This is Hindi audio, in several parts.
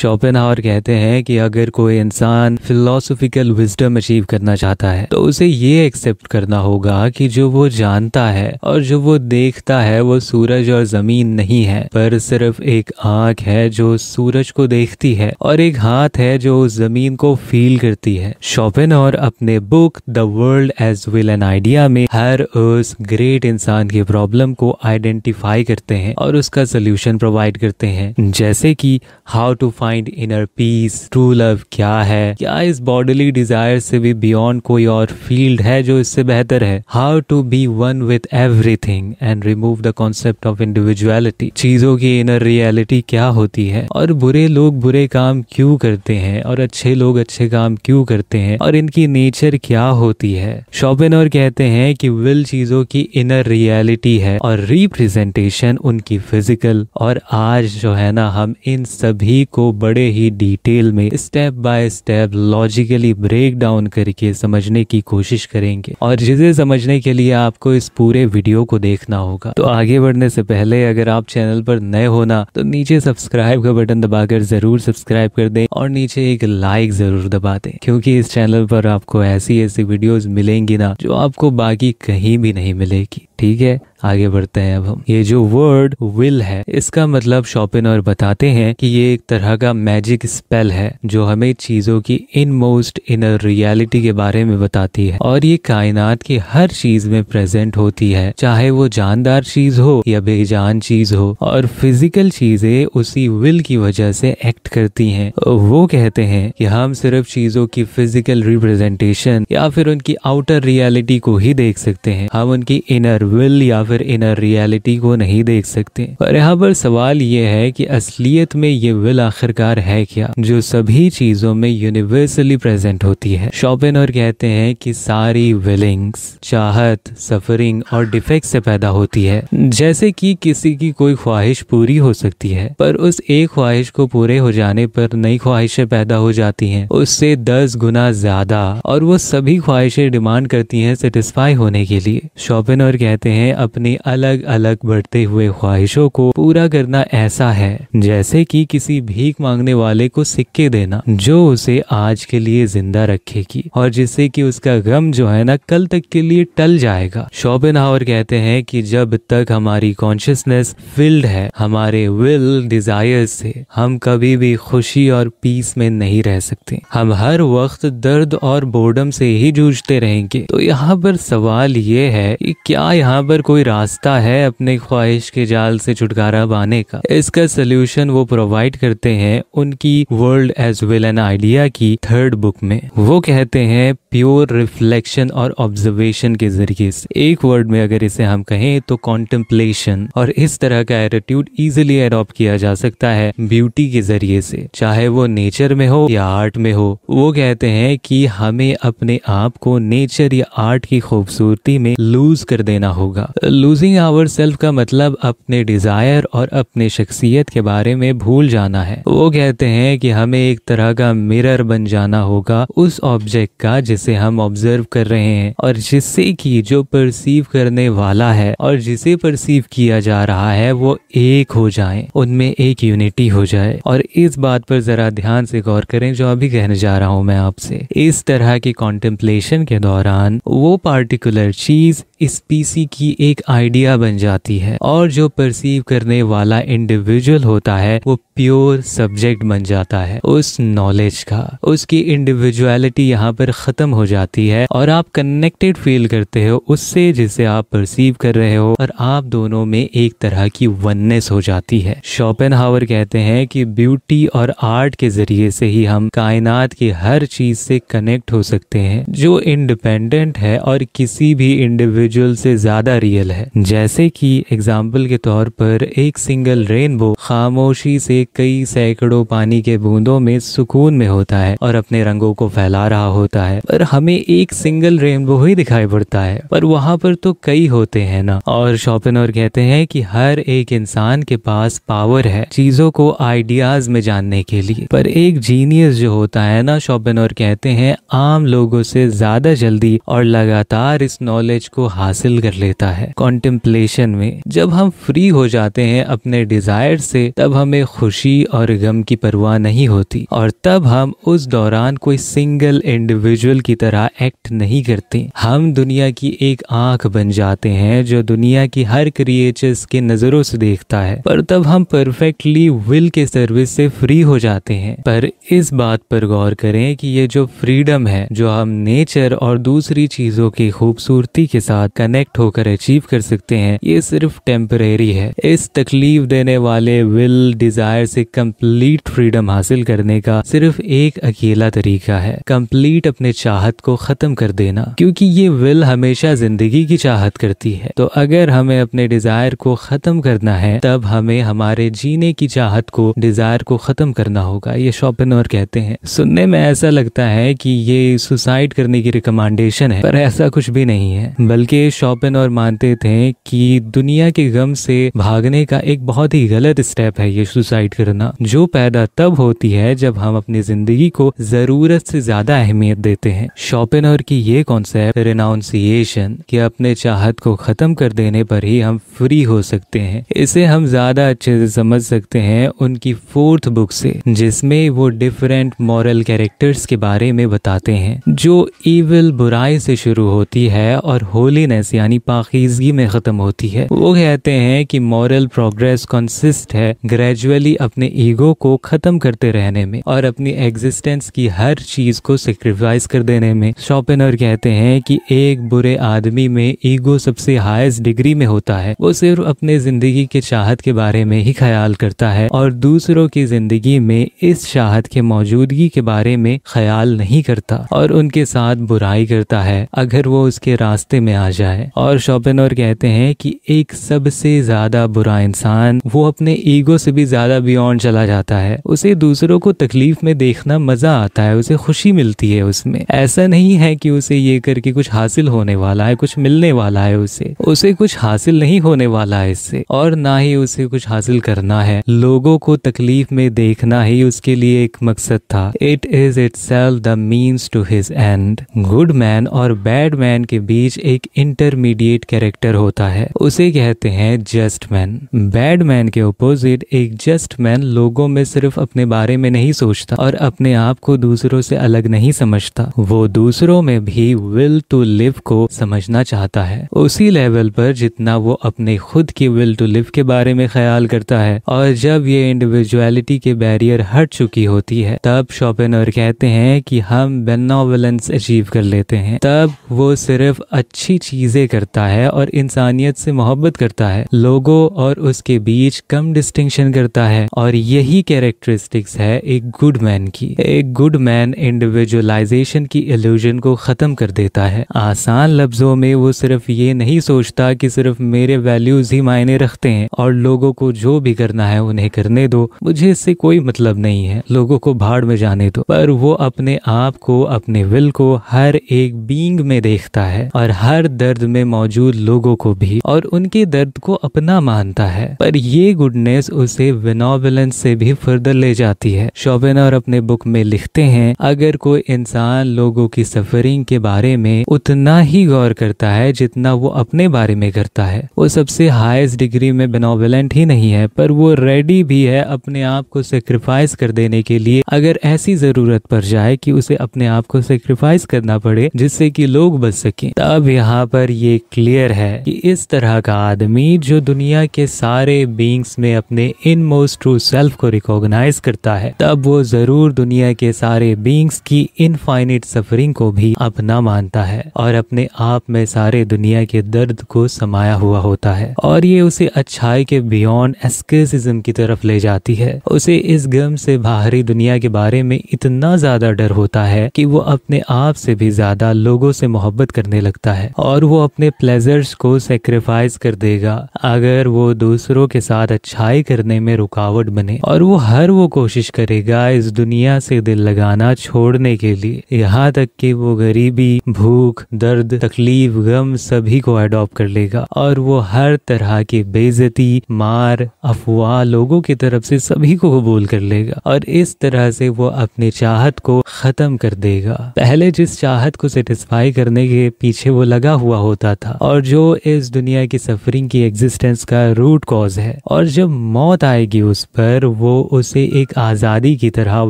शॉपिन कहते हैं कि अगर कोई इंसान फिलोसफिकल विजडम अचीव करना चाहता है तो उसे ये एक्सेप्ट करना होगा कि जो वो जानता है और जो वो देखता है वो सूरज और जमीन नहीं है पर सिर्फ एक आंख है जो सूरज को देखती है और एक हाथ है जो जमीन को फील करती है शॉपिन अपने book the world as will and idea में हर उस ग्रेट इंसान की प्रॉब्लम को आइडेंटिफाई करते हैं और उसका सोल्यूशन प्रोवाइड करते हैं जैसे कि how to find inner peace true love क्या है क्या इस बॉडली डिजायर से भी बियॉन्ड कोई और फील्ड है जो इससे बेहतर है how to be one with everything and remove the concept of individuality चीजों की इनर रियलिटी क्या होती है और बुरे लोग बुरे काम क्यों करते हैं और अच्छे लोग अच्छे काम क्यों करते हैं और इनकी नेचर क्या होती है शॉपिन और कहते हैं कि विल चीजों की इनर रियलिटी है और रिप्रेजेंटेशन उनकी फिजिकल और आज जो है ना हम इन सभी को बड़े ही डिटेल में step by step logically break down करके समझने की कोशिश करेंगे और जिसे समझने के लिए आपको इस पूरे वीडियो को देखना होगा तो आगे बढ़ने से पहले अगर आप चैनल पर नए होना तो नीचे सब्सक्राइब का बटन दबाकर जरूर सब्सक्राइब कर दें और नीचे एक लाइक जरूर दबा दें क्योंकि इस चैनल पर आपको ऐसी ऐसी वीडियोस मिलेंगी ना जो आपको बाकी कहीं भी नहीं मिलेगी ठीक है आगे बढ़ते हैं अब हम ये जो वर्ड विल है इसका मतलब और बताते हैं कि ये एक तरह का मैजिक स्पेल है जो हमें चीजों की इन मोस्ट इनर रियलिटी के बारे में बताती है और ये कायनात की हर चीज में प्रेजेंट होती है चाहे वो जानदार चीज हो या बेजान चीज हो और फिजिकल चीजें उसी विल की वजह से एक्ट करती हैं वो कहते हैं कि हम सिर्फ चीजों की फिजिकल रिप्रेजेंटेशन या फिर उनकी आउटर रियलिटी को ही देख सकते हैं हम उनकी इनर विल या फिर इनर रियलिटी को नहीं देख सकते और यहाँ पर सवाल ये है कि असलियत में ये विल आखिरकार है क्या जो सभी चीजों में यूनिवर्सली प्रेजेंट होती है शॉपिन और कहते हैं कि सारी विलिंग्स चाहत सफरिंग और डिफेक्ट से पैदा होती है जैसे कि किसी की कोई ख्वाहिश पूरी हो सकती है पर उस एक ख्वाहिश को पूरे हो जाने पर नई ख्वाहिशें पैदा हो जाती हैं उससे दस गुना ज्यादा और वो सभी ख्वाहिशें डिमांड करती हैं सेटिस्फाई होने के लिए शॉपिन और कहते कहते हैं अपनी अलग अलग बढ़ते हुए ख्वाहिशों को पूरा करना ऐसा है जैसे कि किसी भीख मांगने वाले को सिक्के देना जो उसे आज के लिए जिंदा रखेगी और जिससे कि उसका गम जो है ना कल तक के लिए टल जाएगा शोबिन हावर कहते हैं कि जब तक हमारी कॉन्शियसनेस फिल्ड है हमारे विल डिजायर से हम कभी भी खुशी और पीस में नहीं रह सकते हम हर वक्त दर्द और बोर्डम से ही जूझते रहेंगे तो यहाँ पर सवाल ये है कि क्या यहाँ पर कोई रास्ता है अपने ख्वाहिश के जाल से छुटकारा पाने का इसका सोल्यूशन वो प्रोवाइड करते हैं उनकी world as will and idea की थर्ड बुक में वो कहते हैं प्योर रिफ्लेक्शन और ऑब्जर्वेशन के जरिए से एक वर्ड में अगर इसे हम कहें तो कॉन्टेम्पलेशन और इस तरह का एटीट्यूड इजिली अडॉप्ट किया जा सकता है ब्यूटी के जरिए से चाहे वो नेचर में हो या आर्ट में हो वो कहते हैं कि हमें अपने आप को नेचर या आर्ट की खूबसूरती में लूज कर देना होगा लूजिंग आवर सेल्फ का मतलब अपने डिजायर और अपने शख्सियत के बारे में भूल जाना है वो कहते हैं कि हमें एक तरह का मिरर बन जाना होगा उस ऑब्जेक्ट का जिस से हम ऑब्जर्व कर रहे हैं और जिससे कि जो परसीव करने वाला है और जिसे परसीव किया जा रहा है वो एक हो जाए उनमें एक यूनिटी हो जाए और इस बात पर जरा ध्यान से गौर करें जो अभी कहने जा रहा हूँ मैं आपसे इस तरह की कॉन्टेम्पलेशन के दौरान वो पार्टिकुलर चीज स्पीसी की एक आइडिया बन जाती है और जो परसीव करने वाला इंडिविजुअल होता है वो प्योर सब्जेक्ट बन जाता है उस नॉलेज का उसकी इंडिविजुअलिटी यहाँ पर खत्म खत्म हो जाती है और आप कनेक्टेड फील करते हो उससे जिसे आप परसीव कर रहे हो और आप दोनों में एक तरह की वननेस हो जाती है शॉपन हावर कहते हैं कि ब्यूटी और आर्ट के जरिए से ही हम कायनात की हर चीज से कनेक्ट हो सकते हैं जो इंडिपेंडेंट है और किसी भी इंडिविजुअल से ज्यादा रियल है जैसे कि एग्जाम्पल के तौर पर एक सिंगल रेनबो खामोशी से कई सैकड़ों पानी के बूंदों में सुकून में होता है और अपने रंगों को फैला रहा होता है पर हमें एक सिंगल रेनबो ही दिखाई पड़ता है पर वहाँ पर तो कई होते हैं ना और शॉपिन और कहते हैं कि हर एक इंसान के पास पावर है चीजों को आइडियाज में जानने के लिए पर एक जीनियस जो होता है ना और कहते हैं आम लोगों से ज्यादा जल्दी और लगातार इस नॉलेज को हासिल कर लेता है कॉन्टेम्पलेशन में जब हम फ्री हो जाते हैं अपने डिजायर से तब हमें खुशी और गम की परवाह नहीं होती और तब हम उस दौरान कोई सिंगल इंडिविजुअल की तरह एक्ट नहीं करते हम दुनिया की एक आंख बन जाते हैं जो दुनिया की हर क्रिएचर्स के नजरों से देखता है पर तब हम परफेक्टली विल के सर्विस से फ्री हो जाते हैं पर इस बात पर गौर करें कि ये जो फ्रीडम है जो हम नेचर और दूसरी चीजों की खूबसूरती के साथ कनेक्ट होकर अचीव कर सकते हैं ये सिर्फ टेम्परेरी है इस तकलीफ देने वाले विल डिजायर से कंप्लीट फ्रीडम हासिल करने का सिर्फ एक अकेला तरीका है कंप्लीट अपने चाहत को खत्म कर देना क्योंकि ये विल हमेशा जिंदगी की चाहत करती है तो अगर हमें अपने डिजायर को खत्म करना है तब हमें हमारे जीने की चाहत को डिजायर को खत्म करना होगा ये शॉपिनर कहते हैं सुनने में ऐसा लगता है कि ये सुसाइड करने की रिकमेंडेशन है पर ऐसा कुछ भी नहीं है बल्कि शॉपिन मानते थे कि दुनिया के गम से भागने का एक बहुत ही गलत स्टेप है ये सुसाइड करना जो पैदा तब होती है जब हम अपनी जिंदगी को जरूरत से ज्यादा अहमियत देते हैं शॉपिनर की ये कॉन्सेप्ट रिनाउंसिएशन कि अपने चाहत को खत्म कर देने पर ही हम फ्री हो सकते हैं इसे हम ज्यादा अच्छे से समझ सकते हैं उनकी फोर्थ बुक से जिसमें वो डिफरेंट मॉरल कैरेक्टर्स के बारे में बताते हैं जो इविल बुराई से शुरू होती है और होलीनेस यानी पाकिजगी में खत्म होती है वो कहते हैं कि मॉरल प्रोग्रेस कंसिस्ट है है ग्रेजुअली अपने ईगो को खत्म करते रहने में और अपनी एग्जिस्टेंस की हर चीज को सेक्रीफाइस कर देने में शॉपिनर कहते हैं कि एक बुरे आदमी में ईगो सबसे हाईएस्ट डिग्री में होता है वो सिर्फ अपने जिंदगी के चाहत के बारे में ही ख्याल करता है और दूसरों की जिंदगी में इस चाहत के मौजूदगी के बारे में ख्याल नहीं करता और उनके साथ बुराई करता है अगर वो उसके रास्ते में आ जाए और शॉपिनर कहते हैं कि एक सबसे ज्यादा बुरा इंसान वो अपने ईगो से भी ज़्यादा बियॉन्ड चला जाता है उसे दूसरों को तकलीफ में देखना मज़ा आता है उसे खुशी मिलती है उसमें ऐसा नहीं है कि उसे ये करके कुछ हासिल होने वाला है कुछ मिलने वाला है उसे उसे कुछ हासिल नहीं होने वाला है इससे और ना ही उसे कुछ हासिल करना है लोगों को तकलीफ में देखना ही उसके लिए एक मकसद था it is itself the means to his end good man और बैड मैन के बीच एक इंटरमीडिएट कैरेक्टर होता है उसे कहते हैं जस्ट मैन बैड मैन के ऊपर अपोजिट एक जस्ट मैन लोगों में सिर्फ अपने बारे में नहीं सोचता और अपने आप को दूसरों से अलग नहीं समझता वो दूसरों में भी विल टू लिव को समझना चाहता है उसी लेवल पर जितना वो अपने खुद की विल टू लिव के बारे में ख्याल करता है और जब ये इंडिविजुअलिटी के बैरियर हट चुकी होती है तब शॉपेनर कहते हैं कि हम बेनोवलेंस अचीव कर लेते हैं तब वो सिर्फ अच्छी चीजें करता है और इंसानियत से मोहब्बत करता है लोगों और उसके बीच कम डिस्ट डिस्टिंक्शन करता है और यही कैरेक्टरिस्टिक्स है एक गुड मैन की एक गुड मैन इंडिविजुअलाइजेशन की इल्यूजन को ख़त्म कर देता है आसान लफ्ज़ों में वो सिर्फ ये नहीं सोचता कि सिर्फ मेरे वैल्यूज़ ही मायने रखते हैं और लोगों को जो भी करना है उन्हें करने दो मुझे इससे कोई मतलब नहीं है लोगों को भाड़ में जाने दो पर वो अपने आप को अपने विल को हर एक बींग में देखता है और हर दर्द में मौजूद लोगों को भी और उनके दर्द को अपना मानता है पर ये गुडनेस न्यूज उसे विनोविलेंस से भी फर्दर ले जाती है शोबेनर अपने बुक में लिखते हैं अगर कोई इंसान लोगों की सफरिंग के बारे में उतना ही गौर करता है जितना वो अपने बारे में करता है वो सबसे हाईएस्ट डिग्री में बेनोवेलेंट ही नहीं है पर वो रेडी भी है अपने आप को सेक्रीफाइस कर देने के लिए अगर ऐसी जरूरत पड़ जाए कि उसे अपने आप को सेक्रीफाइस करना पड़े जिससे कि लोग बच सके तब यहाँ पर ये क्लियर है कि इस तरह का आदमी जो दुनिया के सारे बींग्स में अपने इन मोस्ट ट्रू सेल्फ को रिकॉग्नाइज करता है तब वो जरूर दुनिया के सारे बींग्स की इनफाइनिट सफरिंग को भी अपना मानता है और अपने आप में सारे दुनिया के दर्द को समाया हुआ होता है और ये उसे अच्छाई के बियॉन्ड एस्केसिज्म की तरफ ले जाती है उसे इस गम से बाहरी दुनिया के बारे में इतना ज्यादा डर होता है कि वो अपने आप से भी ज्यादा लोगों से मोहब्बत करने लगता है और वो अपने प्लेजर्स को सेक्रीफाइस कर देगा अगर वो दूसरों के साथ अच्छाई पढ़ाई करने में रुकावट बने और वो हर वो कोशिश करेगा इस दुनिया से दिल लगाना छोड़ने के लिए यहाँ तक कि वो गरीबी भूख दर्द तकलीफ गम सभी को अडॉप्ट कर लेगा और वो हर तरह की बेजती मार अफवाह लोगों की तरफ से सभी को कबूल कर लेगा और इस तरह से वो अपने चाहत को खत्म कर देगा पहले जिस चाहत को सेटिस्फाई करने के पीछे वो लगा हुआ होता था और जो इस दुनिया की सफरिंग की एग्जिस्टेंस का रूट कॉज है और जब मौत आएगी उस पर वो उसे एक आज़ादी की तरह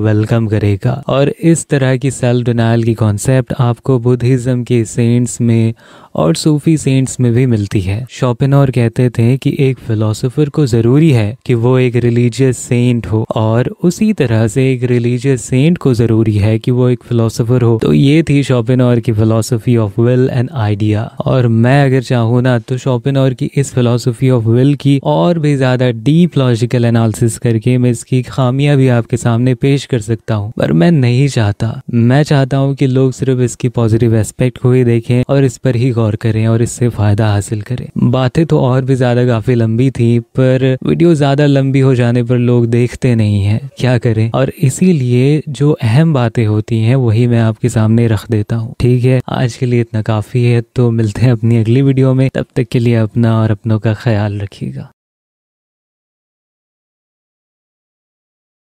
वेलकम करेगा और इस तरह की सेल्फ डिनाइल की कॉन्सेप्ट आपको बुद्धिज़्म के सेंट्स में और सूफी सेंट्स में भी मिलती है शॉपिनोर कहते थे कि एक फिलोसोफर को जरूरी है कि वो एक रिलीजियस सेंट हो और उसी तरह से एक रिलीजियस सेंट को जरूरी है कि वो एक फिलोसोफर हो तो ये थी शॉपिनोर की philosophy of will and idea और मैं अगर चाहूँ ना तो शॉपिनोर की इस फिलोसफी ऑफ विल की और भी ज्यादा डीप लॉजिकल एनालिसिस करके मैं इसकी खामियां भी आपके सामने पेश कर सकता हूँ पर मैं नहीं चाहता मैं चाहता हूँ कि लोग सिर्फ इसकी पॉजिटिव एस्पेक्ट को ही देखें और इस पर ही गौर करें और इससे फ़ायदा हासिल करें बातें तो और भी ज़्यादा काफ़ी लंबी थी पर वीडियो ज़्यादा लंबी हो जाने पर लोग देखते नहीं है क्या करें और इसीलिए जो अहम बातें होती हैं वही मैं आपके सामने रख देता हूँ ठीक है आज के लिए इतना काफ़ी है तो मिलते हैं अपनी अगली वीडियो में तब तक के लिए अपना और अपनों का ख्याल रखिएगा